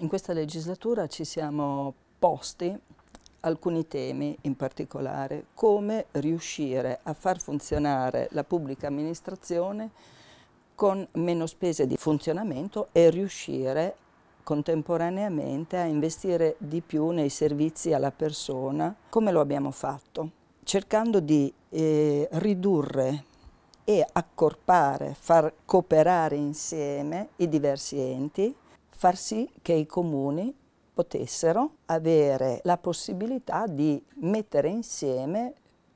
in questa legislatura ci siamo posti alcuni temi in particolare, come riuscire a far funzionare la pubblica amministrazione con meno spese di funzionamento e riuscire contemporaneamente a investire di più nei servizi alla persona, come lo abbiamo fatto, cercando di eh, ridurre e accorpare, far cooperare insieme i diversi enti far sì che i comuni potessero avere la possibilità di mettere insieme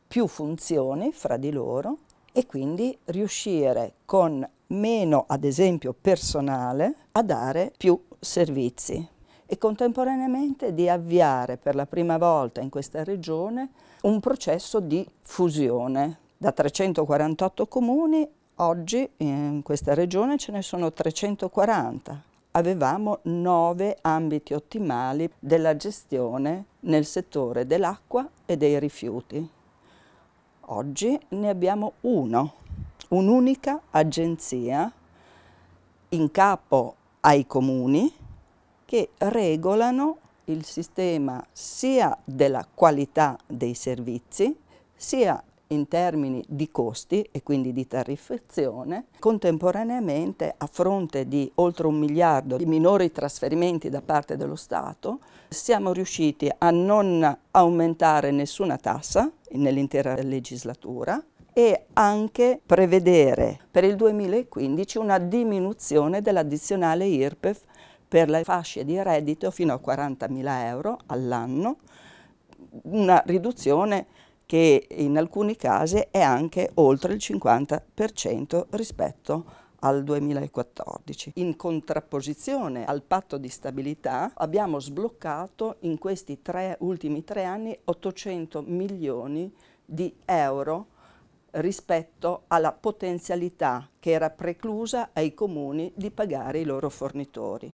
più funzioni fra di loro e quindi riuscire con meno, ad esempio, personale a dare più servizi e contemporaneamente di avviare per la prima volta in questa regione un processo di fusione. Da 348 comuni oggi in questa regione ce ne sono 340 avevamo nove ambiti ottimali della gestione nel settore dell'acqua e dei rifiuti. Oggi ne abbiamo uno, un'unica agenzia in capo ai comuni che regolano il sistema sia della qualità dei servizi sia in termini di costi e quindi di tariffazione, contemporaneamente a fronte di oltre un miliardo di minori trasferimenti da parte dello Stato, siamo riusciti a non aumentare nessuna tassa nell'intera legislatura e anche prevedere per il 2015 una diminuzione dell'addizionale IRPEF per le fasce di reddito fino a 40.000 euro all'anno, una riduzione che in alcuni casi è anche oltre il 50% rispetto al 2014. In contrapposizione al patto di stabilità abbiamo sbloccato in questi tre, ultimi tre anni 800 milioni di euro rispetto alla potenzialità che era preclusa ai comuni di pagare i loro fornitori.